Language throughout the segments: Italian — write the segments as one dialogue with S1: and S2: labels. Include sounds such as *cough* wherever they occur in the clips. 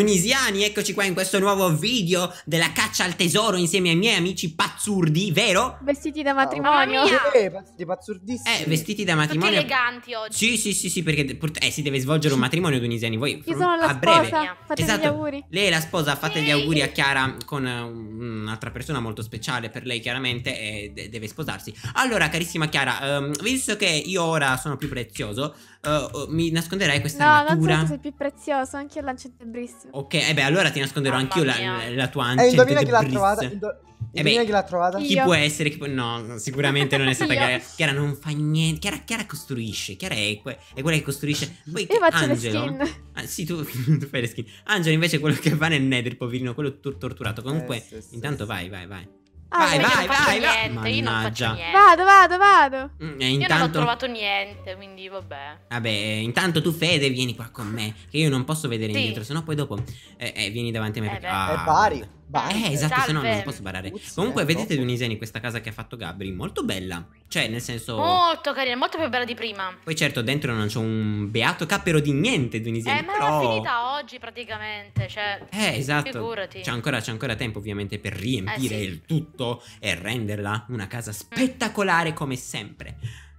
S1: tunisiani Eccoci qua in questo nuovo video della caccia al tesoro insieme ai miei amici pazzurdi, vero?
S2: Vestiti da oh. matrimonio oh, Eh, vestiti pazzurdissimi
S1: Eh, vestiti da matrimonio Tutti
S2: eleganti oggi
S1: Sì, sì, sì, sì perché eh, si deve svolgere un matrimonio tunisiani Voi Io sono la a breve sposa, fate esatto. gli auguri Lei è la sposa, fate Ehi. gli auguri a Chiara con eh, un'altra persona molto speciale per lei chiaramente e deve sposarsi Allora carissima Chiara, um, visto che io ora sono più prezioso uh, mi nasconderai questa no, armatura. No, non sei
S2: più prezioso, anche io lancio il bris.
S1: Ok, e eh beh, allora ti nasconderò Mamma anch'io la, la, tua eh, ancia. E indovina chi l'ha trovata? Indo- eh beh, chi
S3: l'ha trovata? Chi io. può
S1: essere? Chi può... No, sicuramente non è stata *laughs* Chiara. Chiara non fa niente. Chiara, Chiara costruisce. Chiara è, que... è, quella che costruisce. Poi Io faccio Angelo. le skin. Ah, sì, tu, *laughs* tu, fai le skin. Angelo invece quello che fa nel nether, poverino, quello torturato. Eh, Comunque, eh, sì, intanto sì. vai, vai, vai. Ah, vai,
S2: vai, vai, niente, io non faccio niente. Vado, vado, vado. Mm, intanto... Io non ho trovato niente,
S3: quindi vabbè.
S1: Vabbè, intanto tu Fede vieni qua con me, che io non posso vedere sì. indietro, sennò poi dopo eh, eh, vieni davanti a me. Eh perché... ah, è pari.
S3: Bye. Eh, esatto, Salve. se no non posso
S1: barare. Uzzia, Comunque, vedete Dioniseni questa casa che ha fatto Gabri? Molto bella. Cioè, nel senso. Molto
S2: carina, molto più bella di prima.
S1: Poi, certo, dentro non c'è un beato cappero di niente, Dioniseni. Eh, ma però... finita
S2: oggi praticamente. Cioè, eh, esatto. Figurati. C'è ancora,
S1: ancora, tempo, ovviamente, per riempire eh, sì. il tutto e renderla una casa mm. spettacolare mm. come sempre.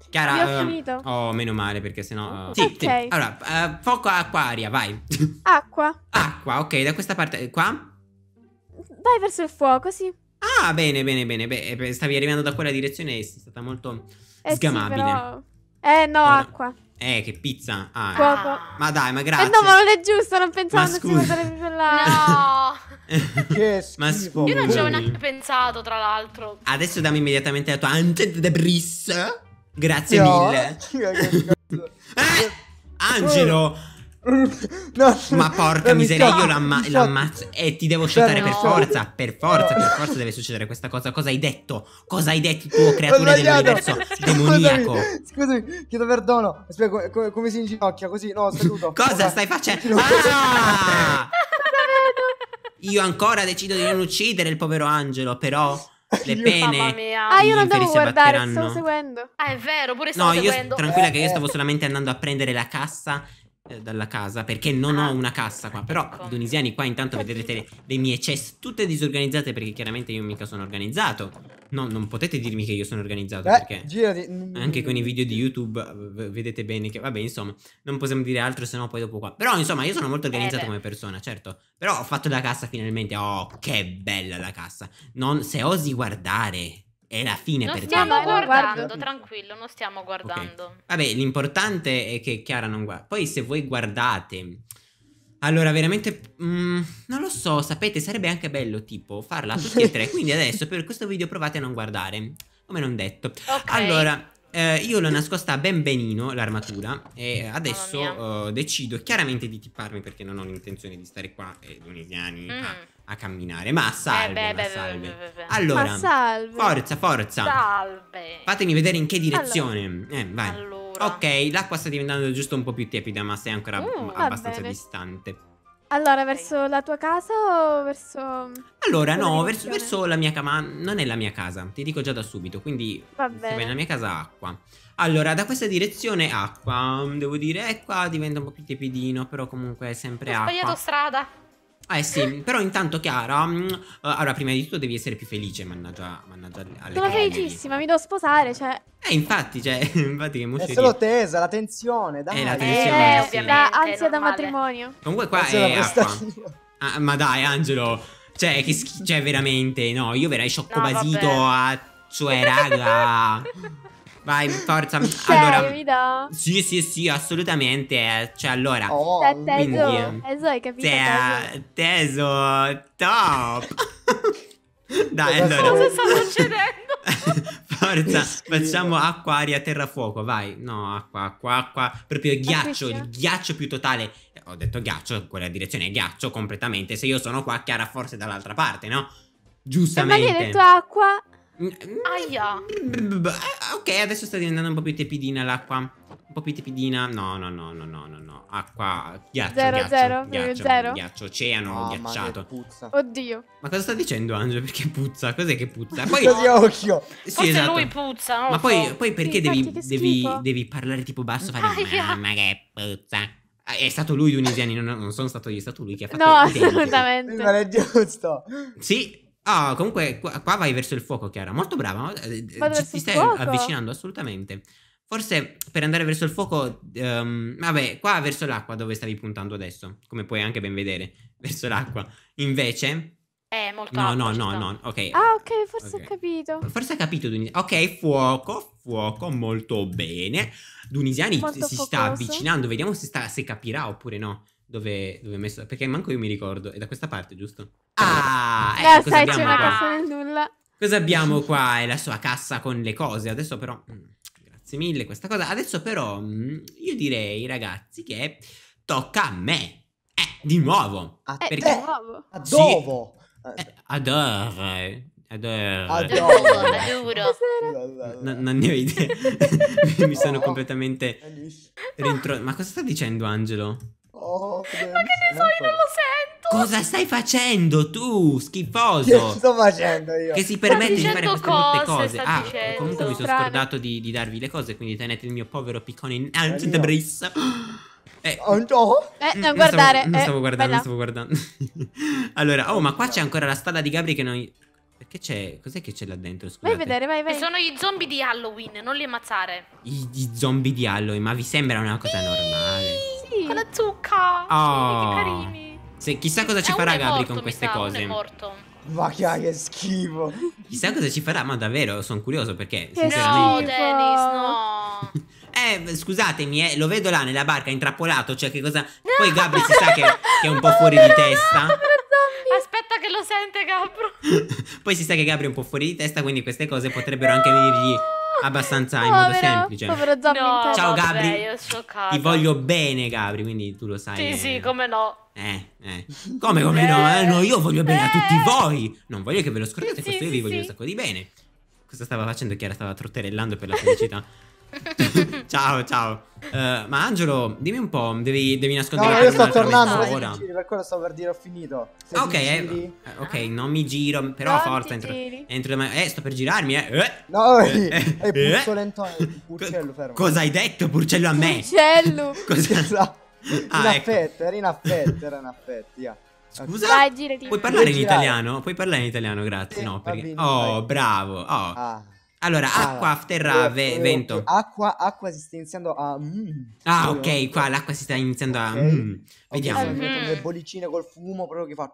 S1: Chiara, uh, oh, meno male perché sennò. Uh, sì, okay. sì, Allora, uh, fuoco acqua, aria, vai. Acqua. acqua, ok, da questa parte. Qua?
S2: vai verso il fuoco, sì.
S1: Ah, bene, bene, bene. Eh, beh, stavi arrivando da quella direzione e sei stata molto eh sgamabile. Sì, però...
S2: Eh, no, Ora. acqua.
S1: Eh, che pizza. Ah, Fuoco. Eh. Ma dai, ma grazie. Eh no, ma non
S2: è giusto, non pensavo non si potrebbe là.
S1: No. *laughs* che schifo. Ma scusa. Io non ci avevo neanche
S2: pensato, tra l'altro.
S1: Adesso dammi immediatamente la tua Angel de Briss. Grazie no. mille. Cioè, *laughs* eh? Angelo,
S3: no, ma porca miseria, io l'amma- l'ammazzo e ti devo citare cioè, no. per forza.
S1: Per forza, per forza deve succedere questa cosa. Cosa hai detto? Cosa hai detto tu, creatura dell'universo demoniaco? Scusami,
S3: scusami, chiedo perdono. Aspetta, come, come, come si inginocchia così? No, seduto. *laughs* cosa okay. stai facendo? Ah!
S1: io ancora decido di non uccidere il povero angelo, però le pene. Ah, io non devo guardare, stavo
S2: seguendo. Ah, è vero, pure stavo no, seguendo. No, io tranquilla che io stavo
S1: eh. solamente andando a prendere la cassa eh, dalla casa perché non ho ah, una cassa qua. Però ecco. tunisiani qua intanto vedrete le, le, mie chest tutte disorganizzate perché chiaramente io mica sono organizzato. No, non potete dirmi che io sono organizzato Beh, perché girati. anche con i video di YouTube eh, vedete bene che vabbè, insomma, non possiamo dire altro se no poi dopo qua. Però insomma, io sono molto organizzato eh come persona, certo. Però ho fatto la cassa finalmente. Oh, che bella la cassa. Non se osi guardare è la fine non per te. Non stiamo
S2: guardando, tranquillo, non stiamo guardando.
S1: Okay. Vabbè, l'importante è che Chiara non guarda. Poi se voi guardate... Allora, veramente, mh, mm, non lo so, sapete, sarebbe anche bello, tipo, farla tutti e tre. *laughs* Quindi adesso, per questo video, provate a non guardare, come non detto. Okay. Allora, eh, io l'ho nascosta ben benino, l'armatura, e adesso oh, eh, decido chiaramente di tipparmi, perché non ho l'intenzione di stare qua, e eh, lunesiani, ah, mm. ah, a camminare. Ma eh, salve, eh beh, ma salve. Beh, beh, allora, ma salve. forza, forza.
S2: Salve.
S1: Fatemi vedere in che direzione. Allora. Eh, vai. Allora. Ok, l'acqua sta diventando giusto un po' più tiepida, ma sei ancora mm, abbastanza distante.
S2: Allora, verso okay. la tua casa o verso...
S1: Allora, no, verso, verso, la mia casa, ma non è la mia casa, ti dico già da subito, quindi Va bene. se vai nella mia casa acqua. Allora, da questa direzione acqua, devo dire, eh, qua diventa un po' più tiepidino, però comunque è sempre Ho acqua. Ho sbagliato strada. Ah, eh sì, però intanto Chiara, mh, mm, eh, allora prima di tutto devi essere più felice, mannaggia, mannaggia alle Sono felicissima,
S2: mi devo sposare, cioè...
S1: Eh infatti, cioè, *laughs* infatti che È solo
S3: tesa, la tensione, dai. Eh, la eh, tensione, eh, sì.
S2: ovviamente, ansia da matrimonio.
S1: Comunque qua ansia è acqua. Ah, ma dai, Angelo, cioè, che schi- cioè veramente, no, io verrei sciocco no, a... Cioè, raga... *laughs* Vai, forza.
S2: allora,
S1: sì, sì, sì, assolutamente. Cioè, allora. Oh, te, teso, quindi,
S2: teso, hai capito? Te,
S1: teso, top. *laughs* Dai, allora. Cosa sta
S2: *laughs*
S3: succedendo?
S1: Forza, facciamo acqua, aria, terra, fuoco, vai. No, acqua, acqua, acqua. Proprio ghiaccio, il ghiaccio più totale. Ho detto ghiaccio, quella direzione è ghiaccio completamente. Se io sono qua, Chiara forse dall'altra parte, no? Cioè, Giustamente. Ma gli hai detto
S2: acqua, Aia.
S1: Ok, adesso sta diventando un po' più tepidina l'acqua. Un po' più tepidina. No, no, no, no, no, no, no. Acqua, ghiaccio, zero, ghiaccio, zero, ghiaccio, zero. ghiaccio, oceano, oh, ghiacciato. Oddio. Ma cosa sta dicendo Angelo? Perché puzza? Cos'è che puzza? *laughs* Poi... Così occhio. Sì, Forse esatto. lui puzza, Ma so. poi, poi perché sì, devi, devi, devi, parlare tipo basso fare... Mamma che puzza. Ah, è stato lui i tunisiani, non, non sono stato io, è stato lui che ha fatto... No, assolutamente.
S3: Non è giusto.
S1: Sì, Ah, comunque qua, qua, vai verso il fuoco, Chiara. Molto brava. Eh, Vado eh, Ci, ti stai fuoco. avvicinando assolutamente. Forse per andare verso il fuoco, um, vabbè, qua verso l'acqua dove stavi puntando adesso, come puoi anche ben vedere, *laughs* verso l'acqua. Invece...
S2: È molto No, no, no,
S1: no, ok. Ah,
S2: ok, forse okay. ho capito.
S1: Forse ha capito, Dunisiani. Ok, fuoco, fuoco, molto bene. Dunisiani molto si focoso. sta avvicinando, vediamo se, sta, se capirà oppure no dove, dove è messo. Perché manco io mi ricordo. È da questa parte, giusto? Ah, cioè, ecco, eh, ecco, sai, c'è una cassa nel nulla. Cosa abbiamo qua? È la sua cassa con le cose. Adesso, però. Mm, grazie mille, questa cosa. Adesso, però, mm, io direi, ragazzi, che tocca a me. Eh, di nuovo. A eh, perché... Te? Eh,
S3: a dovo. Sì, eh,
S1: adoro. Adoro.
S2: Adoro. non ne ho idea. *laughs* mi sono completamente
S1: rintro... Ma cosa sta dicendo Angelo?
S2: ma che ne eh, so, io non lo sento. Cosa
S1: stai facendo tu, schifoso? Che sto facendo
S3: io? Che si permette di fare queste brutte
S1: cose. Ah, dicendo. comunque mi sono Bravi. scordato di, di, darvi le cose, quindi tenete il mio povero piccone in eh, antebrissa.
S3: *gasps* Eh, oh no. eh, mm, non guardare. Non stavo, non eh, stavo non stavo
S1: guardando. *laughs* allora, oh, ma qua c'è ancora la stalla di Gabri che noi... Perché c'è... Cos'è che c'è là dentro, scusate?
S2: Vai a vedere, vai, vai. Sono gli zombie di Halloween, non li ammazzare.
S1: I, I, zombie di Halloween, ma vi sembra una cosa normale?
S2: Sì. Con Azucca. Oh.
S1: Ah. Sì, che carini. Sì, chissà cosa ci è farà Gabri con queste sa, cose. È morto.
S3: Ma che schifo.
S1: Chissà cosa ci farà, ma davvero sono curioso perché che sinceramente. No, Dennis, no. *laughs* eh, scusatemi, eh, lo vedo là nella barca intrappolato, cioè che cosa Poi Gabri si sa che, che, è un po' fuori di testa.
S2: Aspetta che lo sente
S1: Gabro. *laughs* Poi si sa che Gabri è un po' fuori di testa, quindi queste cose potrebbero no. anche venirgli abbastanza in modo semplice. Povero zombie. No, Ciao vabbè, Gabri. Ti voglio bene, Gabri, quindi tu lo sai. Sì, eh. sì, come no. Eh, eh. Come come eh. no? Eh, no, io voglio bene a eh. tutti voi. Non voglio che ve lo scordate, sì, questo sì, io vi voglio un sacco di bene. Cosa stava facendo Chiara? Stava trotterellando per la felicità. *laughs* *laughs* ciao, ciao. Uh, ma Angelo, dimmi un po', devi, devi nascondere... No, io sto tornando, ora.
S3: Giri, per quello sto per dire ho finito. Se ah, ok, eh,
S1: giri... eh, ok, non mi giro, però non forza, entro, entro... Eh, sto per girarmi, eh. eh. No, eh, eh, eh, eh.
S3: Lentone, Purcello, fermo. Cosa hai
S1: detto, Purcello, a me?
S3: Purcello!
S1: *laughs* Cosa... *laughs* Esatto. Ah, in ecco.
S3: affetto, era in affetto, era in affetto, yeah. Scusa? Vai, girati. Puoi parlare in
S1: italiano? Puoi parlare in italiano, grazie. no, perché... Bene, oh, vai. bravo. Oh. Ah. Allora, ah, acqua, after rave, ve vento.
S3: Acqua, acqua si sta iniziando a... Mm,
S1: ah, ok, qua l'acqua si sta iniziando a... Okay. Mm. Vediamo. Okay, mm.
S3: Le bollicine col fumo, proprio che fa...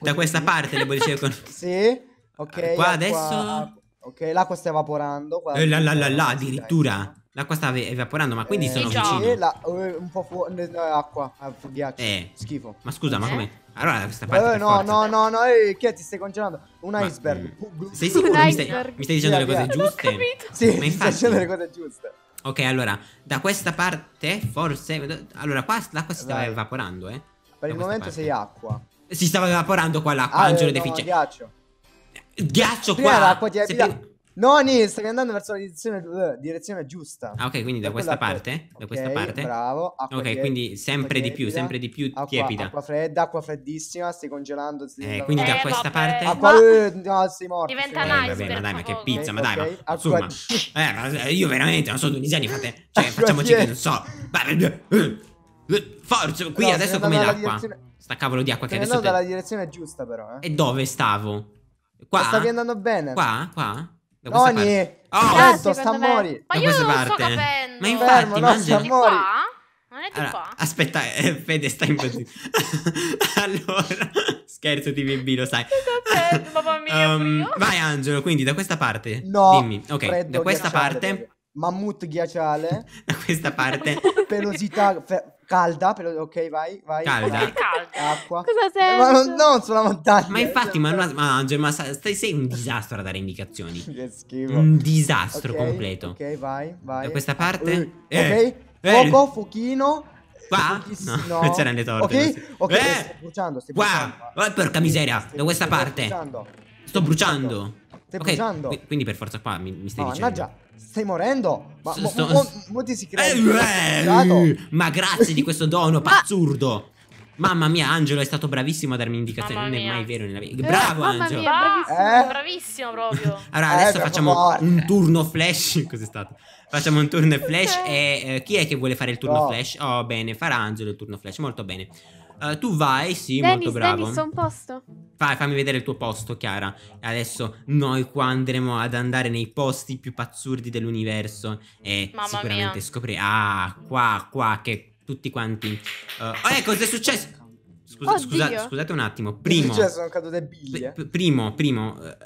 S1: da questa parte le bollicine con... *laughs*
S3: sì, ok. Qua acqua, adesso... Acqua, ok, l'acqua sta evaporando. Qua eh, là, là, là, là, addirittura.
S1: L'acqua sta evaporando, ma quindi eh, sono vicino. vicino.
S3: La, eh, un po' fuori nell'acqua, a ghiaccio. Eh. Schifo.
S1: Ma scusa, ma eh? come? Allora questa parte eh, no,
S3: no, no, no, eh, che ti stai congelando? Un ma, iceberg. Mh. Eh, sei sicuro? Mi stai, mi stai dicendo yeah, le cose yeah. giuste? Sì, ma infatti... stai dicendo le cose giuste.
S1: Ok, allora, da questa parte, forse... Allora, qua l'acqua si stava Vai. evaporando, eh. Per il momento parte.
S3: sei acqua.
S1: Si stava evaporando qua l'acqua, ah, angelo eh, no, deficiente.
S3: ghiaccio. Ghiaccio qua! Prima l'acqua ti è Noni, stavi andando verso la direzione, eh, direzione giusta. Ah, ok, quindi da, ecco da questa parte? Da okay, questa parte? Bravo. ok, tiepida, quindi sempre di più, sempre di più acqua, tiepida. Acqua fredda, acqua freddissima, stai congelando. Stai eh, quindi da eh, questa vabbè. parte... Acqua... No, sei morto. Diventa eh, nice. morto. Eh, vabbè, ma dai,
S1: ma che pizza, okay, ma dai, okay. ma... Acqua... Eh, ma eh, io veramente non so tunisiani, fate... *laughs* Cioè, facciamoci che non so. Forza, qui no, adesso come l'acqua. Direzione... Sta cavolo di acqua che adesso... Sei dalla
S3: direzione giusta, però, eh. E
S1: dove stavo?
S3: Qua? Stavi andando bene. Qua?
S1: Qua? Da Noni! Oh, ah, Adesso, sta mori. Ma io non sto parte. capendo. Ma infatti, Fermo, no, mangia- sta Di mori. qua? Non è di Allora, qua? aspetta, eh, Fede sta impazzendo. *laughs* allora, scherzo TVB, lo sai. Sto capendo, mamma mia, Um, vai Angelo, quindi da questa parte. No, Dimmi, ok, freddo, da questa parte,
S3: Mammut ghiacciale, *laughs*
S1: da questa *laughs* parte.
S3: pelosità, fe- calda, però ok, vai, vai. Calda? Okay, calda. Acqua. Cosa sei? Ma non, non sulla montagna. Ma infatti,
S1: ma, ma, ma, ma stai, sei un disastro a dare indicazioni. *laughs* che schifo. Un disastro okay, completo. Ok, vai, vai. Da questa parte? Uh, eh, ok, eh. fuoco,
S3: fuochino. Qua? No, no. *laughs* c'erano le torte. Ok, ok, eh. stai bruciando, stai bruciando.
S1: Qua, oh, porca miseria, stai da questa parte. Bruciando. Sto bruciando. Stai okay, bruciando. Qui, quindi per forza qua mi, mi stai no, dicendo.
S3: Mannaggia, stai morendo. Ma sto, mo, mo, mo ti si eh, crede. Eh,
S1: esatto. ma grazie di questo dono *laughs* pazzurdo. Mamma mia, Angelo è stato bravissimo a darmi indicazioni. Non è mai vero nella vita. Eh, Bravo, eh, Angelo. Mia,
S2: bravissimo, eh? bravissimo
S1: proprio. *laughs* Allora, adesso eh, facciamo morte. un turno flash. *laughs* Cos'è stato? Facciamo un turno flash. Okay. E chi è che vuole fare il turno no. flash? Oh, bene, farà Angelo il turno flash. Molto bene. Uh, tu vai, sì, Dennis, molto bravo. Dennis, un posto. Vai, fammi vedere il tuo posto, Chiara. adesso noi qua andremo ad andare nei posti più pazzurdi dell'universo e Mamma sicuramente mia. Ah, qua, qua, che tutti quanti... Uh... Oh, eh, cos'è successo? Scusa, oh, scusa, scusate un attimo. Primo, primo, primo uh, eh,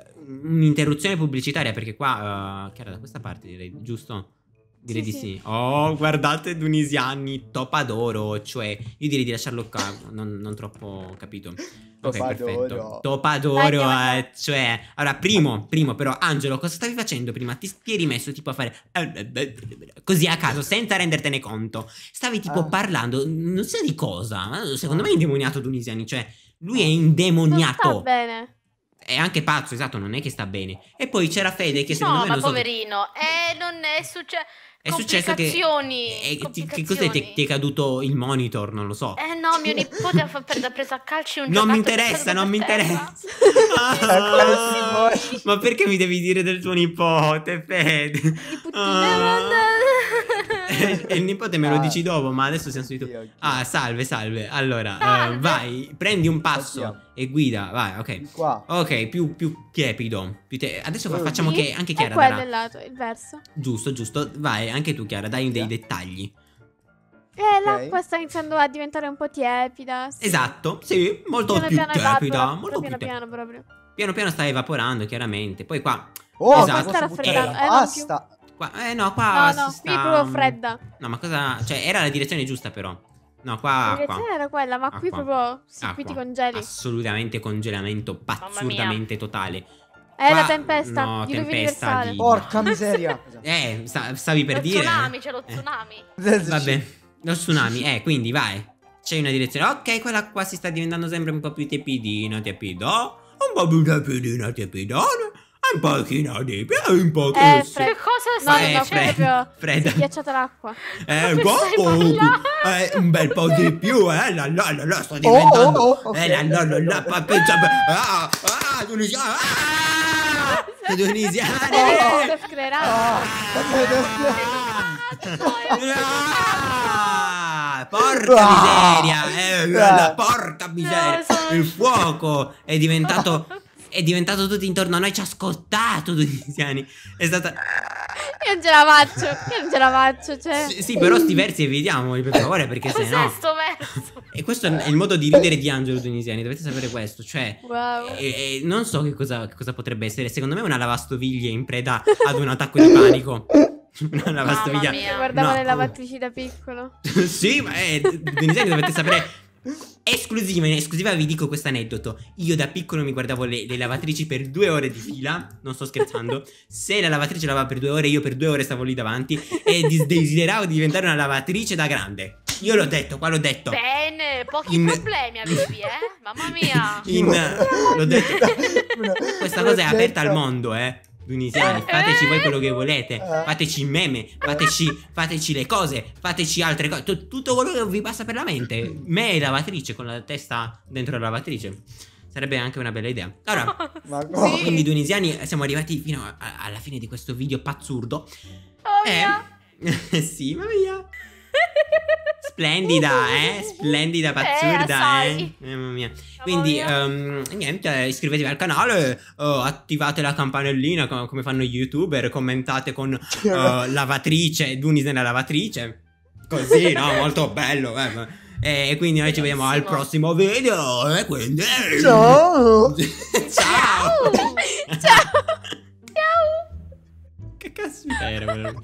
S1: un'interruzione pubblicitaria perché qua, uh, Chiara, da questa parte direi, giusto? Direi sì, di sì. sì. Oh, guardate Dunisiani, topa d'oro. Cioè, io direi di lasciarlo qua. Non, non troppo capito. Ok, Topadoro. perfetto. Topadoro, Vai, eh, cioè... Allora, primo, primo però, Angelo, cosa stavi facendo prima? Ti, ti eri messo tipo a fare... Così a caso, senza rendertene conto. Stavi tipo ah. parlando, non so di cosa, secondo ah. me è indemoniato Dunisiani, cioè... Lui è ah. indemoniato. Non sta bene è anche pazzo, esatto, non è che sta bene. E poi c'era Fede che secondo no, me... No, ma so...
S2: poverino, eh, non è successo...
S1: È successo che.
S2: Eh, ti, che cos'è? Ti,
S1: ti, è caduto il monitor? Non lo so.
S2: Eh no, mio nipote ha, preso, a calcio un Non mi interessa,
S1: non mi interessa. *laughs* ah, ma perché mi devi dire del tuo nipote, Fede?
S2: Nipotino. Ah.
S1: *laughs* e, il nipote me lo ah. dici dopo, ma adesso siamo su YouTube. Sì, okay. Ah, salve, salve. Allora, eh, salve. Uh, vai, prendi un passo Oddio. e guida. Vai, ok. Qua. Ok, più, più tiepido. Più te... Adesso sì. facciamo che anche Chiara. E qua darà... del
S2: lato, il verso.
S1: Giusto, giusto. Vai, anche tu, Chiara, dai dei dettagli.
S2: Eh, okay. l'acqua sta iniziando a diventare un po' tiepida. Sì.
S1: Esatto, sì,
S2: molto piano più piano tiepida. Evapora, molto piano più piano, proprio.
S1: Piano piano sta evaporando, chiaramente. Poi qua. Oh, esatto. sta raffreddando. Eh, eh, basta. Qua, eh no, qua. No, no, sta... qui è proprio mm, fredda. No, ma cosa. Cioè, era la direzione giusta, però. No, qua. La direzione
S2: era quella, ma acqua. qui proprio. Sì, acqua. qui ti congeli.
S1: Assolutamente congelamento pazzurdamente totale. Qua, la tempesta. No, di tempesta di... Porca *laughs* miseria. eh, stavi per lo dire. Tsunami,
S3: c'è eh. lo eh. tsunami.
S1: Eh. Vabbè, lo tsunami, eh, quindi vai. C'è una direzione. Ok, quella qua si sta diventando sempre un po' più tepidino, tepido. Un po' più tepidino, tepido un pochino di, più un po' eh, così. Eh, Fred, che
S2: cosa stai no, no, Fred, proprio Fred. schiacciata l'acqua. Eh,
S3: wow,
S1: eh, un bel po' di più, eh, la la la la, sto diventando, oh, oh, oh, okay. eh, la la la la, papiccia, ah,
S3: ah, Tunisia, ah,
S1: *laughs* ah Tunisiani. Oh, oh, ah, ah, porca ah, miseria, eh, eh. la porca miseria, il fuoco è diventato *laughs* è diventato tutto intorno a noi, ci ha ascoltato Tunisiani. È stata...
S2: Io non ce la faccio, io non ce la faccio, cioè... S sì, però sti versi
S1: evitiamoli per favore, perché se no... sto
S2: verso?
S1: E questo è il modo di ridere di Angelo Tunisiani, dovete sapere questo, cioè... Wow. E, e non so che cosa, che cosa potrebbe essere, secondo me una lavastoviglie in preda ad un attacco di panico una lavastoviglie. Mamma mia, guardavo no. le
S2: lavatrici da piccolo.
S1: sì, ma è, eh, Tunisiani dovete sapere Esclusiva, in esclusiva vi dico questo aneddoto. Io da piccolo mi guardavo le, le, lavatrici per due ore di fila. Non sto scherzando. Se la lavatrice lavava per due ore, io per due ore stavo lì davanti e desideravo di diventare una lavatrice da grande. Io l'ho detto, qua l'ho detto.
S2: Bene, pochi in... problemi avevi, eh? Mamma mia.
S1: In, l'ho detto. *laughs* Questa cosa è aperta al mondo, eh tunisiani, eh, fateci voi eh. quello che volete, eh. fateci meme, fateci, fateci le cose, fateci altre cose, tutto quello che vi passa per la mente. Me e lavatrice con la testa dentro la lavatrice. Sarebbe anche una bella idea. Allora,
S3: *laughs* sì. quindi
S1: tunisiani siamo arrivati fino alla fine di questo video pazzurdo. Oh, eh, *laughs* sì, mamma mia. Splendida, eh? *laughs* Splendida, eh, pazzurda, eh? eh? Mamma mia. Quindi, um, niente, iscrivetevi al canale, oh, attivate la campanellina com- come fanno gli youtuber, commentate con uh, *laughs* lavatrice, Dunis nella lavatrice. Così, no? *laughs* Molto bello, eh. E quindi noi ci vediamo al prossimo video. eh? quindi... Ciao! Ciao! Ciao! Ciao!
S3: Che cazzo era? Cos'era?